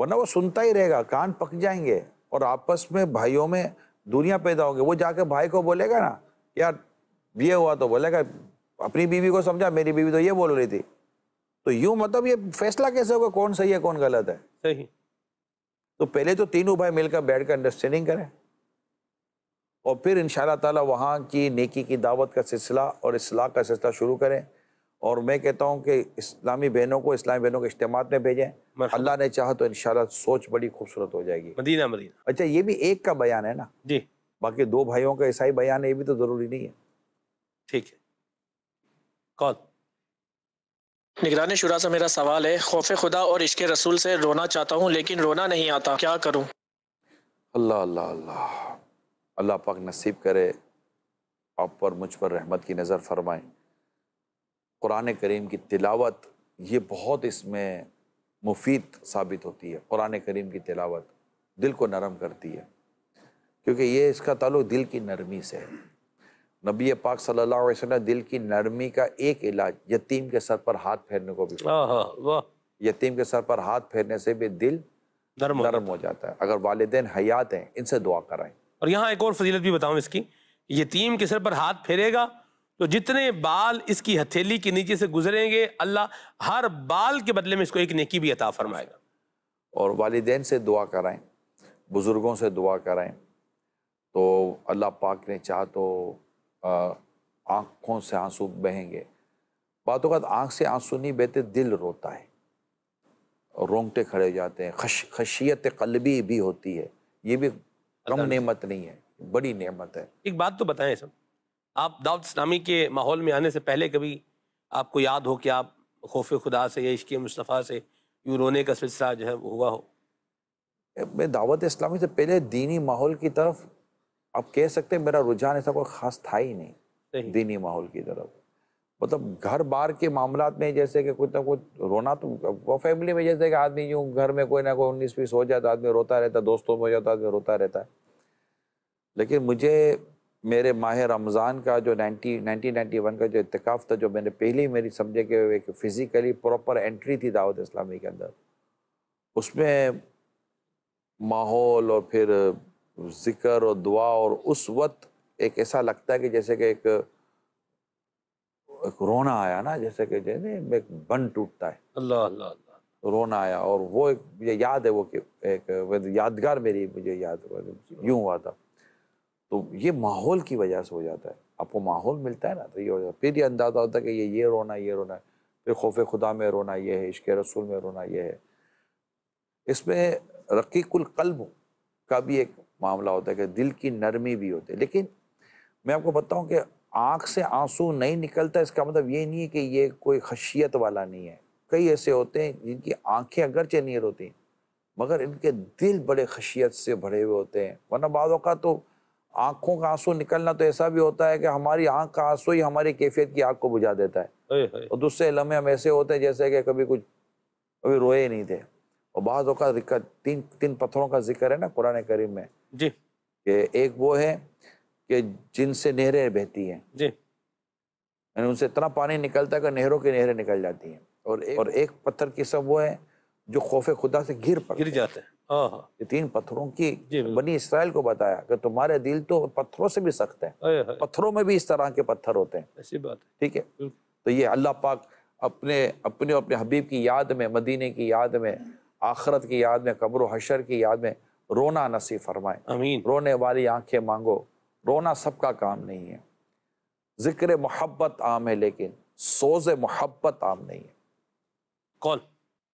वरना वो सुनता ही रहेगा कान पक जाएंगे और आपस में भाइयों में दुनिया पैदा होगी वो जाके भाई को बोलेगा ना यार ये हुआ तो बोलेगा अपनी बीवी को समझा मेरी बीवी तो ये बोल रही थी तो यूं मतलब ये फैसला कैसे होगा कौन सही है कौन गलत है सही तो पहले तो तीनों भाई मिलकर बैठ कर अंडरस्टैंडिंग करें और फिर इन ताला वहाँ की नेकी की दावत का सिलसिला और इसलाह का सिलसिला शुरू करें और मैं कहता हूँ कि इस्लामी बहनों को इस्लामी बहनों के इज्तम में भेजें अल्लाह ने चाहा तो इन सोच बड़ी खूबसूरत हो जाएगी मदीना मदीना अच्छा ये भी एक का बयान है ना जी बाकी दो भाइयों का ईसाई बयान है ये भी तो ज़रूरी नहीं है ठीक है कौन निगरानी शुरा से मेरा सवाल है खौफ खुदा और इश्क रसूल से रोना चाहता हूँ लेकिन रोना नहीं आता क्या करूँ अल्लाह अल्लाह अल्लाह अल्लाह पाक नसीब करे आप पर मुझ पर रहमत की नज़र फरमाएं कुरान करीम की तिलावत ये बहुत इसमें मुफीद साबित होती है कुरान करीम की तिलावत दिल को नरम करती है क्योंकि ये इसका ताल्लुक दिल की नरमी से है नबी पाक सल्लल्लाहु अलैहि वसल्लम दिल की नरमी का एक इलाज यतीम के सर पर हाथ फेरने को भी यतीम के सर पर हाथ फेरने से भी दिल नरम नरम हो जाता है अगर वालदे हयात हैं इनसे दुआ कराएं और यहाँ एक और फजीलत भी बताऊँ इसकी यतीम के सर पर हाथ फेरेगा तो जितने बाल इसकी हथेली के नीचे से गुजरेंगे अल्लाह हर बाल के बदले में इसको एक नेकी भी अता फरमाएगा और वालदेन से दुआ कराएं बुज़ुर्गों से दुआ कराएं तो अल्लाह पाक ने चाह तो आँखों से आंसू बहेंगे बातों का आँख से आंसू नहीं बहते दिल रोता है रोंगटे खड़े हो जाते हैं खश खशियत कलबी भी होती है ये भी कम नेमत नहीं है बड़ी नेमत है एक बात तो बताएं सब आप दाऊद इस्लामी के माहौल में आने से पहले कभी आपको याद हो कि आप खौफ खुदा से या इश्क मुस्तफ़ा से यूँ रोने का सिलसिला जो है हुआ हो मैं दावत इस्लामी से पहले दीनी माहौल की तरफ आप कह सकते हैं मेरा रुझान ऐसा कोई ख़ास था ही नहीं दीनी माहौल की तरफ मतलब घर बार के मामला में जैसे कि कुछ ना कुछ रोना तो वो फैमिली में जैसे कि आदमी जो घर में कोई ना कोई उन्नीस बीस हो जाता आदमी रोता रहता दोस्तों में हो जाता आदमी रोता रहता है लेकिन मुझे मेरे माह रमज़ान का जो नाइनटीन नाइन्टी वन का जो इतकाफ़ था जो मैंने पहले ही मेरी समझे कि एक फ़िज़िकली प्रॉपर एंट्री थी दावत इस्लामी के अंदर उसमें माहौल और फिर ज़िक्र और दुआ और उस वक्त एक ऐसा लगता है कि जैसे कि एक एक रोना आया ना जैसे कि जैसे एक बन टूटता है अल्लाह अल्लाह रोना आया और वो एक मुझे याद है वो कि एक यादगार मेरी मुझे याद यूँ हुआ था तो ये माहौल की वजह से हो जाता है आपको माहौल मिलता है ना तो ये हो जाता फिर ये अंदाज़ा होता है कि ये ये रोना ये रोना है फिर खौफ खुदा में रोना ये है इश्क रसूल में रोना ये है इसमें रकीकुल कल्ब का भी एक मामला होता है कि दिल की नरमी भी होती है लेकिन मैं आपको बताऊँ कि आँख से आंसू नहीं निकलता इसका मतलब ये नहीं है कि ये कोई खशियत वाला नहीं है कई ऐसे होते हैं जिनकी आँखें अगरचे नहीं रोती मगर इनके दिल बड़े खशियत से भरे हुए होते हैं वरना बाद तो आंखों का आंसू निकलना तो ऐसा भी होता है कि हमारी आंख का आंसू ही हमारी कैफियत की आंख को बुझा देता है और दूसरे लम्हे हम ऐसे होते हैं जैसे कि कभी कुछ कभी रोए नहीं थे और बाद तो का तीन तीन पत्थरों का जिक्र है ना कुरान करीम में जी कि एक वो है कि जिनसे नहरें बहती हैं जी यानी उनसे इतना पानी निकलता है कि नहरों की नहरें निकल जाती हैं और एक और एक पत्थर की सब वो है जो खौफ खुदा से गिर पड़ गिर जाते हैं हाँ, हाँ। ये तीन पत्थरों की बनी इसराइल को बताया कि तुम्हारे दिल तो पत्थरों से भी सख्त है पत्थरों में भी इस तरह के पत्थर होते हैं ऐसी बात ठीक है तो ये अल्लाह पाक अपने अपने अपने हबीब की याद में मदीने की याद में आखरत की याद में कब्र हशर की याद में रोना नसीब फरमाए रोने वाली आंखें मांगो रोना सबका काम नहीं है जिक्र मोहब्बत आम है लेकिन सोज मोहब्बत आम नहीं है कौन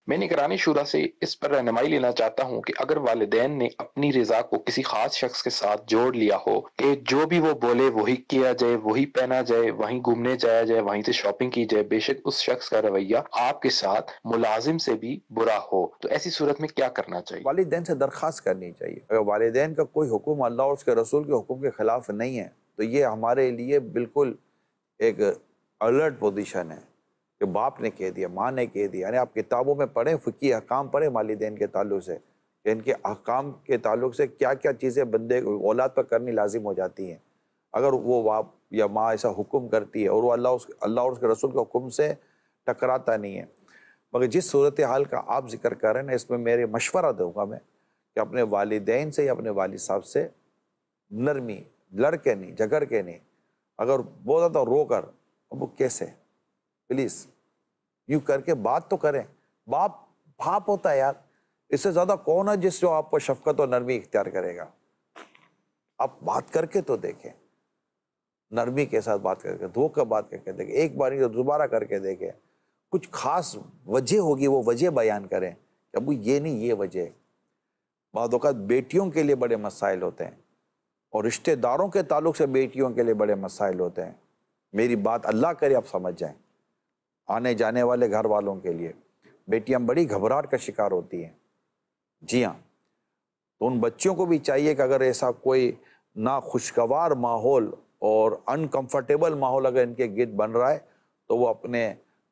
मैं निगरानी शुरा से इस पर रहनमाई लेना चाहता हूँ कि अगर वाले ने अपनी रजा को किसी खास शख्स के साथ जोड़ लिया हो कि जो भी वो बोले वही किया जाए वही पहना जाए वहीं घूमने जाया जाए वहीं से शॉपिंग की जाए बेशक उस शख्स का रवैया आपके साथ मुलाजिम से भी बुरा हो तो ऐसी सूरत में क्या करना चाहिए वाले से दरखास्त करनी चाहिए अगर वाले का कोई हुक्म अल्लाह और उसके रसूल के हुक्म के खिलाफ नहीं है तो ये हमारे लिए बिल्कुल एक अलर्ट पोजिशन है कि बाप ने कह दिया माँ ने कह दिया यानी आप किताबों में पढ़ें फ़िकी अहकाम पढ़ें वालदेन के ताल्लुक से इनके अहकाम के ताल्लुक से क्या क्या चीज़ें बंदे औलाद पर करनी लाजिम हो जाती हैं अगर वो बाप या माँ ऐसा हुक्म करती है और वो अल्लाह उस अल्लाह और उसके रसूल के हुक्म से टकराता नहीं है मगर जिस सूरत हाल का आप जिक्र कर रहे हैं ना इसमें मेरे मशवरा दूँगा मैं कि अपने वालदेन से या अपने वाल साहब से नरमी लड़ के नहीं झगड़ के नहीं अगर बहुत ज़्यादा रो कर अब वो कैसे प्लीज यू करके बात तो करें बाप भाप होता है यार इससे ज्यादा कौन है जिससे आपको शफकत और नरमी इख्तियार करेगा आप बात करके तो देखें नरमी के साथ बात करके धोकर बात करके देखें एक बार ही तो दोबारा करके देखें कुछ खास वजह होगी वो वजह बयान करें अब ये नहीं ये वजह बाद बेटियों के लिए बड़े मसाइल होते हैं और रिश्तेदारों के ताल्लुक से बेटियों के लिए बड़े मसाइल होते हैं मेरी बात अल्लाह करे आप समझ जाएं आने जाने वाले घर वालों के लिए बेटियां बड़ी घबराहट का शिकार होती हैं जी हाँ तो उन बच्चियों को भी चाहिए कि अगर ऐसा कोई ना खुशगवार माहौल और अनकंफर्टेबल माहौल अगर इनके गिर बन रहा है तो वो अपने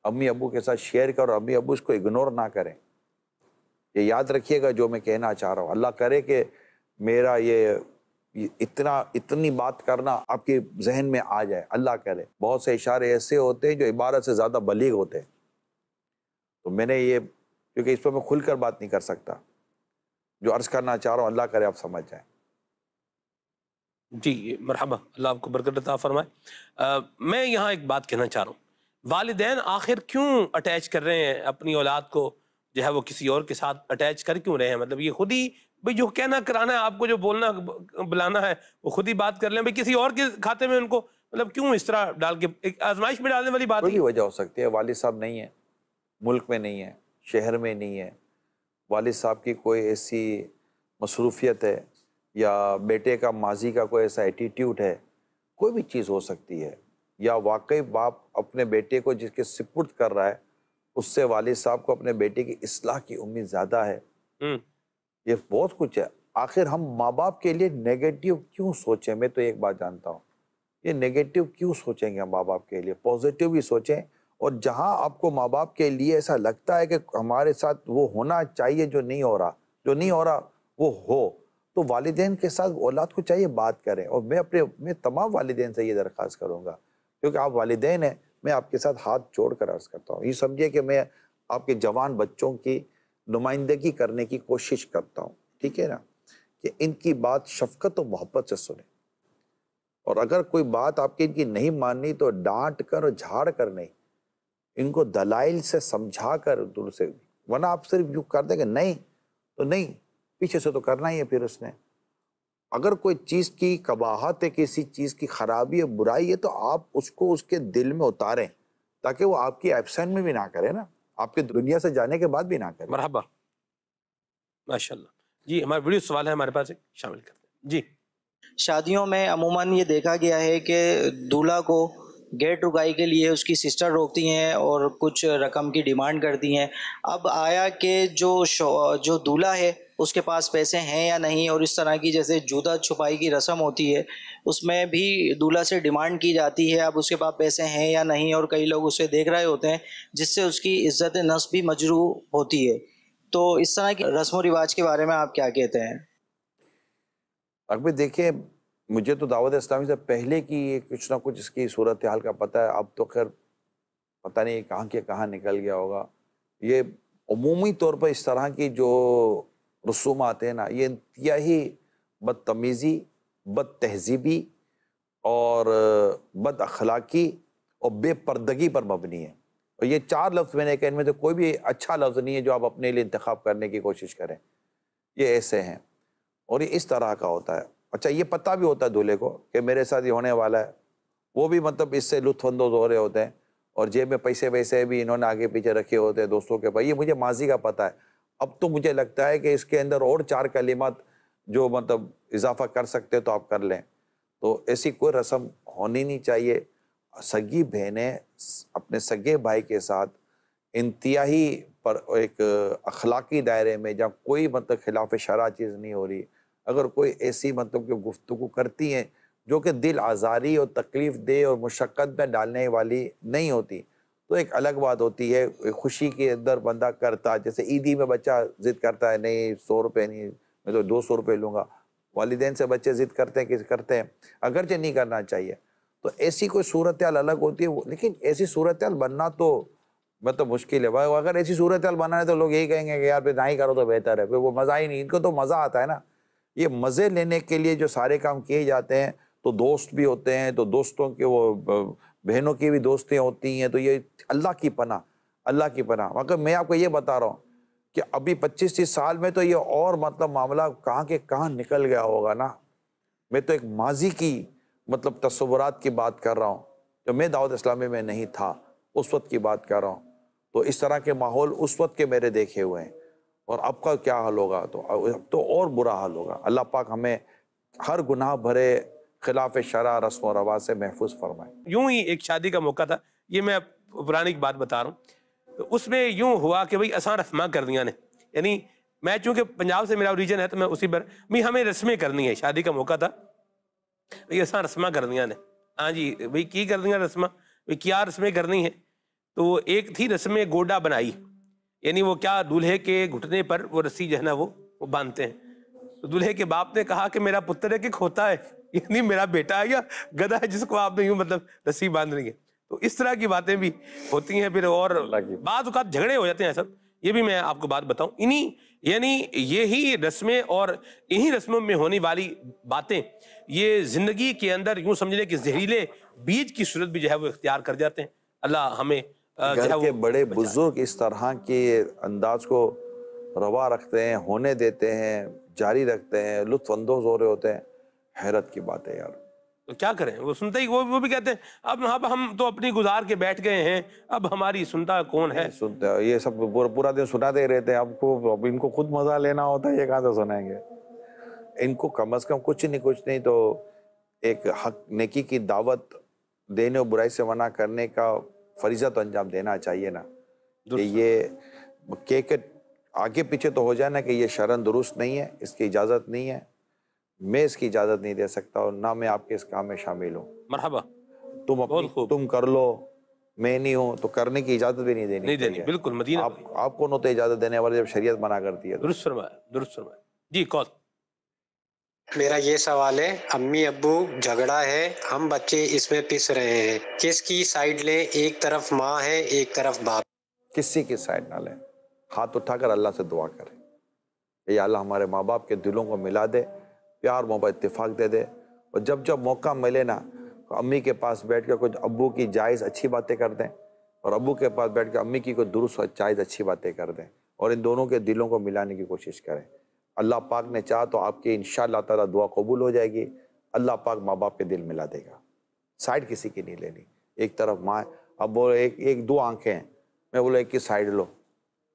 अम्मी अबू के साथ शेयर करें और अम्मी अबू इसको इग्नोर ना करें ये याद रखिएगा जो मैं कहना चाह रहा हूँ अल्लाह करे कि मेरा ये इतना इतनी बात करना आपके जहन में आ जाए अल्लाह करे बहुत से इशारे ऐसे होते हैं जो इबारत से ज़्यादा बलीग होते हैं तो मैंने ये क्योंकि इस पर मैं खुलकर बात नहीं कर सकता जो अर्ज़ करना चाह रहा हूँ अल्लाह करे आप समझ जाए जी मरहबा अल्लाह आपको बरकत फरमाए मैं यहाँ एक बात कहना चाह रहा हूँ वालदे आखिर क्यों अटैच कर रहे हैं अपनी औलाद को जो है वो किसी और के साथ अटैच कर क्यों रहे हैं मतलब ये खुद ही भाई जो कहना कराना है आपको जो बोलना बुलाना है वो खुद ही बात कर लें भाई किसी और के खाते में उनको मतलब क्यों इस तरह डाल के एक आजमाइश में डालने वाली बात कोई वजह हो सकती है वालिद साहब नहीं है मुल्क में नहीं है शहर में नहीं है वालिद साहब की कोई ऐसी मसरूफियत है या बेटे का माजी का कोई ऐसा एटीट्यूड है कोई भी चीज़ हो सकती है या वाकई बाप अपने बेटे को जिसके सिपुर्द कर रहा है उससे वालिद साहब को अपने बेटे की असलाह की उम्मीद ज़्यादा है हम्म। ये बहुत कुछ है आखिर हम माँ बाप के लिए नेगेटिव क्यों सोचें मैं तो एक बात जानता हूँ ये नेगेटिव क्यों सोचेंगे हम माँ बाप के लिए पॉजिटिव भी सोचें और जहाँ आपको माँ बाप के लिए ऐसा लगता है कि हमारे साथ वो होना चाहिए जो नहीं हो रहा जो नहीं हो रहा वो हो तो वालदेन के साथ औलाद को चाहिए बात करें और मैं अपने मैं तमाम वालदेन से ये दरख्वास्त करूँगा क्योंकि आप वालदेन हैं मैं आपके साथ हाथ जोड़ कर अर्ज़ करता हूँ ये समझिए कि मैं आपके जवान बच्चों की नुमाइंदगी करने की कोशिश करता हूँ ठीक है ना कि इनकी बात शफकत और मोहब्बत से सुने और अगर कोई बात आपकी इनकी नहीं माननी तो डांट कर और झाड़ कर नहीं इनको दलाइल से समझा कर दूर से वरना आप सिर्फ यू कर देंगे नहीं तो नहीं पीछे से तो करना ही है फिर उसने अगर कोई चीज़ की कबाहत है किसी चीज़ की खराबी है बुराई है तो आप उसको उसके दिल में उतारें ताकि वो आपकी एबसेंट में भी ना करें ना आपके दुनिया से जाने के बाद भी ना करें मरहबा माशा जी हमारे वीडियो सवाल है हमारे पास एक शामिल करते जी शादियों में अमूमन ये देखा गया है कि दूल्हा को गेट रुकाई के लिए उसकी सिस्टर रोकती हैं और कुछ रकम की डिमांड करती हैं अब आया कि जो जो दूल्हा है उसके पास पैसे हैं या नहीं और इस तरह की जैसे जूदा छुपाई की रस्म होती है उसमें भी दूल्हा से डिमांड की जाती है अब उसके पास पैसे हैं या नहीं और कई लोग उसे देख रहे होते हैं जिससे उसकी इज्जत नस भी मजरू होती है तो इस तरह की रस्म रिवाज के बारे में आप क्या कहते हैं अकबर देखिए मुझे तो दावत इस्लामी से पहले की कुछ ना कुछ इसकी सूरत हाल का पता है अब तो खैर पता नहीं कहाँ के कहाँ निकल गया होगा ये अमूमी तौर पर इस तरह की जो रसूमात है ना ये इंतहा ही बदतमीज़ी बद तहजीबी और बद अखलाक़ी और बेपर्दगी पर मबनी है और ये चार लफ्ज़ मैंने कहा इनमें तो कोई भी अच्छा लफ्ज़ नहीं है जो आप अपने लिए इंतखब करने की कोशिश करें ये ऐसे हैं और ये इस तरह का होता है अच्छा ये पता भी होता है दूल्हे को कि मेरे साथ ये होने वाला है वो भी मतलब इससे लुत्फानंदोज हो रहे होते हैं और जेब में पैसे वैसे भी इन्होंने आगे पीछे रखे होते हैं दोस्तों के पास ये मुझे माजी का पता है अब तो मुझे लगता है कि इसके अंदर और चार कलिमात जो मतलब इजाफा कर सकते तो आप कर लें तो ऐसी कोई रस्म होनी नहीं चाहिए सगी बहनें अपने सगे भाई के साथ इंतहाई पर एक अखलाकी दायरे में जहाँ कोई मतलब खिलाफ शरा चीज़ नहीं हो रही अगर कोई ऐसी मतलब कि गुफ्तु करती हैं जो कि दिल आज़ारी और तकलीफ़ दे और मुशक्क़त में डालने वाली नहीं होती तो एक अलग बात होती है खुशी के अंदर बंदा करता जैसे ईदी में बच्चा ज़िद करता है नहीं सौ रुपये नहीं मैं तो दो सौ रुपये लूँगा वालदेन से बच्चे ज़िद करते हैं किस करते हैं अगर जो नहीं करना चाहिए तो ऐसी कोई सूरत अलग होती है लेकिन ऐसी सूरत बनना तो मतलब मुश्किल है भाई अगर ऐसी सूरत बना है तो लोग यही कहेंगे कि यार फिर ही करो तो बेहतर है फिर वो मज़ा ही नहीं इनको तो मज़ा आता है ना ये मज़े लेने के लिए जो सारे काम किए जाते हैं तो दोस्त भी होते हैं तो दोस्तों के वो बहनों की भी दोस्तें होती हैं तो ये अल्लाह की पना अल्लाह की पना मगर मैं आपको ये बता रहा हूँ कि अभी पच्चीस तीस साल में तो ये और मतलब मामला कहाँ के कहाँ निकल गया होगा ना मैं तो एक माजी की मतलब तस्वुरात की बात कर रहा हूँ जो मैं दाऊद इस्लामी में नहीं था उस वक्त की बात कर रहा हूँ तो इस तरह के माहौल उस वक्त के मेरे देखे हुए हैं और अब का क्या हाल होगा तो अब तो और बुरा हाल होगा अल्लाह पाक हमें हर गुनाह भरे खिलाफ शरा रस्म और रवा से महफूज फरमाए यूं ही एक शादी का मौका था ये मैं पुरानी की बात बता रहा हूँ तो उसमें यूं हुआ कि भाई असा रस्मा कर दिया ने यानी मैं चूंकि पंजाब से मेरा रीजन है तो मैं उसी पर भी हमें रस्में करनी है शादी का मौका था भाई असा रस्मा कर दिया ने हाँ जी भाई की कर दिया रस्मा भाई क्या रस्में करनी है तो एक थी रस्में गोडा बनाई यानी वो क्या दूल्हे के घुटने पर वो रस्सी जो है ना वो वो बांधते हैं तो दूल्हे के बाप ने कहा कि मेरा पुत्र है कि खोता है यानी मेरा बेटा है या गधा है जिसको आपने यूं मतलब रस्सी बांध रही है तो इस तरह की बातें भी होती हैं फिर और बाद झगड़े हो जाते हैं सब ये भी मैं आपको बात बताऊं इन्हीं यानी यही रस्में और इन्हीं रस्मों में होने वाली बातें ये ज़िंदगी के अंदर यूं समझ लें कि जहरीले बीज की सूरत भी जो है वो इख्तियार कर जाते हैं अल्लाह हमें घर के बड़े बुजुर्ग इस तरह के अंदाज को रवा रखते हैं होने देते हैं जारी रखते हैं लुत्फ अंदोज हो रहे होते हैं हैरत की बात है यार तो क्या करें वो सुनते ही वो वो भी कहते हैं अब अब हम तो अपनी गुजार के बैठ गए हैं अब हमारी सुनता कौन है सुनता ये सब पूरा पूरा दिन सुनाते ही रहते हैं आपको अब इनको खुद मजा लेना होता है ये कहाँ से सुनाएंगे इनको कम अज कम कुछ नहीं कुछ नहीं तो एक हक नेकी की दावत देने और बुराई से मना करने का फरीजा तो अंजाम देना चाहिए ना कि ये के आगे पीछे तो हो जाए ना कि ये शरण दुरुस्त नहीं है इसकी इजाज़त नहीं है मैं इसकी इजाज़त नहीं दे सकता और ना मैं आपके इस काम में शामिल हूँ मरहबा तुम अपनी तुम कर लो मैं नहीं हूँ तो करने की इजाज़त भी नहीं देनी नहीं देनी बिल्कुल मदीना आप, आप कौन होते तो इजाज़त देने वाले जब शरीयत मना करती है तो। दुरुस्त दुरुस्त जी कौन मेरा ये सवाल है अम्मी अबू झगड़ा है हम बच्चे इसमें पिस रहे हैं किसकी साइड ले एक तरफ माँ है एक तरफ बाप किसी की साइड ना लें हाथ उठाकर अल्लाह से दुआ करे अल्लाह हमारे माँ बाप के दिलों को मिला दे प्यार मोहब्बत इतफाक़ दे दे और जब जब मौका मिले ना तो अम्मी के पास बैठ कर कुछ अबू की जायज़ अच्छी बातें कर दें और अबू के पास बैठ कर अम्मी की कोई दुरुस्त जायज़ अच्छी बातें कर दें और इन दोनों के दिलों को मिलाने की कोशिश करें अल्लाह पाक ने चाह तो आपकी इन ताला दुआ कबूल हो जाएगी अल्लाह पाक माँ बाप के दिल मिला देगा साइड किसी की नहीं लेनी एक तरफ माँ अब बोलो एक एक दो आंखें हैं मैं बोलो एक की साइड लो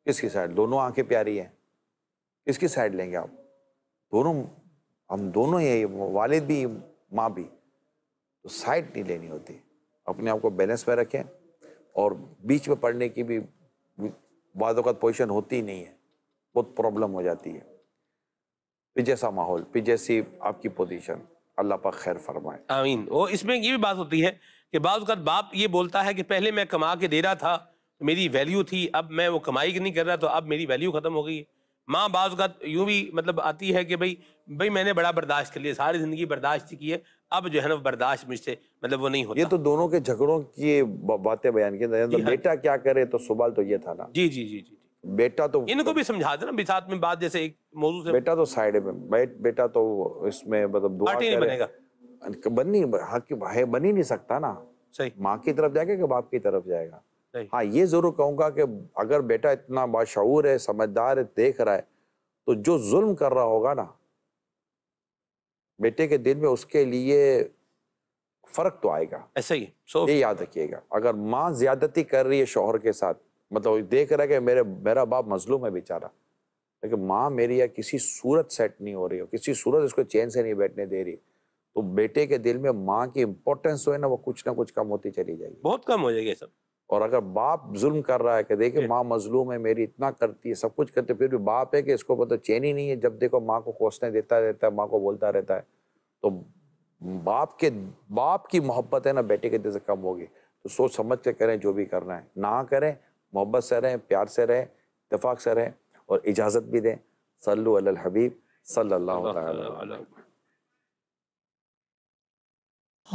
किसकी साइड दोनों आंखें प्यारी हैं किसकी साइड लेंगे आप दोनों हम दोनों ही वालिद भी माँ भी तो साइड नहीं लेनी होती अपने आप को बैलेंस में रखें और बीच में पढ़ने की भी बाद अवत पोजिशन होती ही नहीं है बहुत प्रॉब्लम हो जाती है फिर जैसा माहौल फिर जैसी आपकी पोजिशन अल्लाह पर खैर फरमाए आमीन वो इसमें ये भी बात होती है कि बाज़ बाप ये बोलता है कि पहले मैं कमा के दे रहा था तो मेरी वैल्यू थी अब मैं वो कमाई नहीं कर रहा तो अब मेरी वैल्यू ख़त्म हो गई है माँ बाज का यूं भी मतलब आती है कि भाई भाई मैंने बड़ा बर्दाश्त कर लिया सारी जिंदगी बर्दाश्त की है अब जो है ना बर्दाश्त मुझसे मतलब वो नहीं होता ये तो दोनों के झगड़ों की बातें बयान की तो बेटा क्या करे तो सवाल तो ये था ना जी जी जी जी बेटा तो इनको भी समझा देना भी साथ में बात जैसे एक मौजूद से बेटा तो साइड में बेटा तो इसमें मतलब दुआ नहीं बनेगा बन नहीं हक हाँ बन ही नहीं सकता ना सही माँ की तरफ जाएगा कि बाप की तरफ जाएगा हाँ ये जरूर कहूंगा कि अगर बेटा इतना बाशूर है समझदार है देख रहा है तो जो जुल्म कर रहा होगा ना बेटे के दिल में उसके लिए फर्क तो आएगा ऐसा ही so, ये याद रखिएगा अगर माँ ज्यादती कर रही है शोहर के साथ मतलब देख रहा है कि मेरे मेरा बाप मजलूम है बेचारा लेकिन माँ मेरी या किसी सूरत सेट नहीं हो रही हो किसी सूरत उसको चैन से नहीं बैठने दे रही तो बेटे के दिल में माँ की इम्पोर्टेंस जो है ना वो कुछ ना कुछ कम होती चली जाएगी बहुत कम हो जाएगी सब और अगर बाप जुल्म कर रहा है कि देखिए माँ मजलूम है मेरी इतना करती है सब कुछ करते फिर भी बाप है कि इसको पता मतलब चैन ही नहीं है जब देखो माँ को कोसने देता रहता है माँ को बोलता रहता है तो बाप के बाप की मोहब्बत है ना बेटे के दिल से कम होगी तो सोच समझ के करें जो भी करना है ना करें मोहब्बत से रहें प्यार से रहें इतफाक़ से रहें और इजाज़त भी दें सल्लु अल हबीब सल्लल्लाहु अलैहि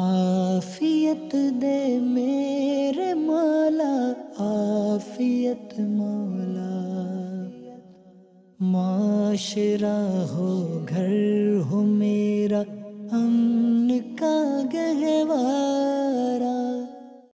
आफियत दे मेरे माला आफियत मौला माशरा हो घर हो मेरा अमन का गहवा